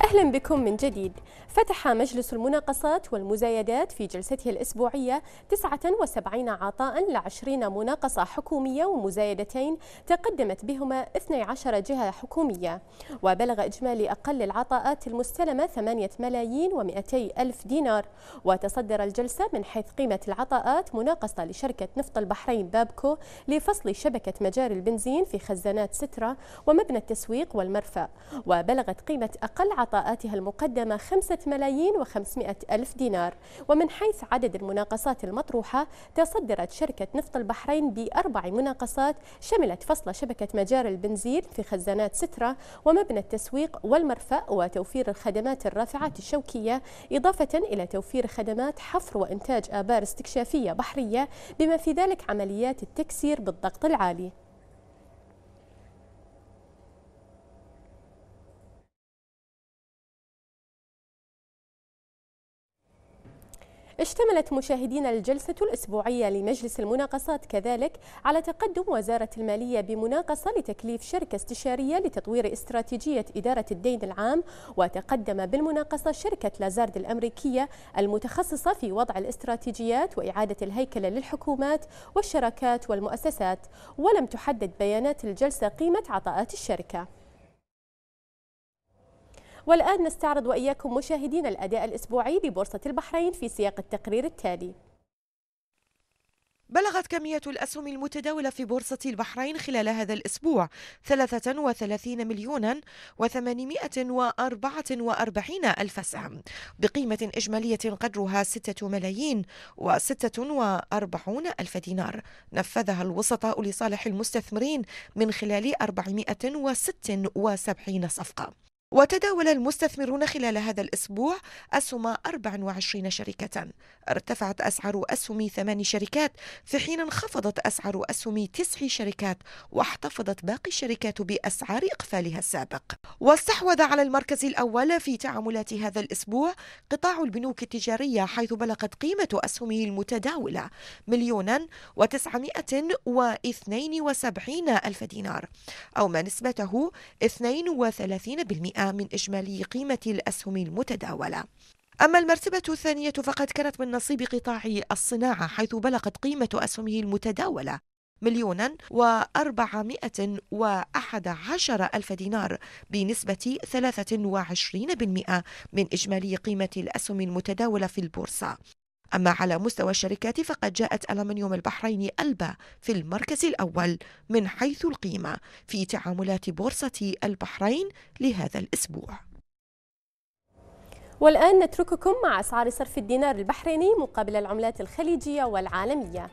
أهلا بكم من جديد فتح مجلس المناقصات والمزايدات في جلسته الأسبوعية 79 عطاء ل 20 مناقصة حكومية ومزايدتين تقدمت بهما 12 جهة حكومية وبلغ إجمالي أقل العطاءات المستلمة 8 ملايين و200 ألف دينار وتصدر الجلسة من حيث قيمة العطاءات مناقصة لشركة نفط البحرين بابكو لفصل شبكة مجاري البنزين في خزانات سترة ومبنى التسويق والمرفأ وبلغت قيمة أقل إعطاءاتها المقدمة 5 ملايين و500 ألف دينار ومن حيث عدد المناقصات المطروحة تصدرت شركة نفط البحرين بأربع مناقصات شملت فصل شبكة مجاري البنزين في خزانات سترة ومبنى التسويق والمرفأ وتوفير الخدمات الرافعات الشوكية إضافة إلى توفير خدمات حفر وإنتاج آبار استكشافية بحرية بما في ذلك عمليات التكسير بالضغط العالي اشتملت مشاهدين الجلسة الأسبوعية لمجلس المناقصات كذلك على تقدم وزارة المالية بمناقصة لتكليف شركة استشارية لتطوير استراتيجية إدارة الدين العام وتقدم بالمناقصة شركة لازارد الأمريكية المتخصصة في وضع الاستراتيجيات وإعادة الهيكلة للحكومات والشراكات والمؤسسات ولم تحدد بيانات الجلسة قيمة عطاءات الشركة والآن نستعرض وإياكم مشاهدين الأداء الأسبوعي لبورصة البحرين في سياق التقرير التالي بلغت كمية الأسهم المتداولة في بورصة البحرين خلال هذا الأسبوع 33 مليونا و844 ألف سهم بقيمة إجمالية قدرها 6 ملايين و46 ألف دينار نفذها الوسطاء لصالح المستثمرين من خلال 476 صفقة وتداول المستثمرون خلال هذا الأسبوع أسهم 24 شركة ارتفعت أسعار أسهم ثمان شركات في حين انخفضت أسعار أسهم تسع شركات واحتفظت باقي الشركات بأسعار إقفالها السابق واستحوذ على المركز الأول في تعاملات هذا الأسبوع قطاع البنوك التجارية حيث بلغت قيمة أسهمه المتداولة مليونا وتسعمائة واثنين وسبعين ألف دينار أو ما نسبته 32% من إجمالي قيمة الأسهم المتداولة أما المرتبة الثانية فقد كانت من نصيب قطاع الصناعة حيث بلغت قيمة أسهمه المتداولة مليونا وأربعمائة وأحد عشر ألف دينار بنسبة 23% من إجمالي قيمة الأسهم المتداولة في البورصة أما على مستوى الشركات فقد جاءت ألمنيوم البحرين ألبا في المركز الأول من حيث القيمة في تعاملات بورصة البحرين لهذا الأسبوع والآن نترككم مع أسعار صرف الدينار البحريني مقابل العملات الخليجية والعالمية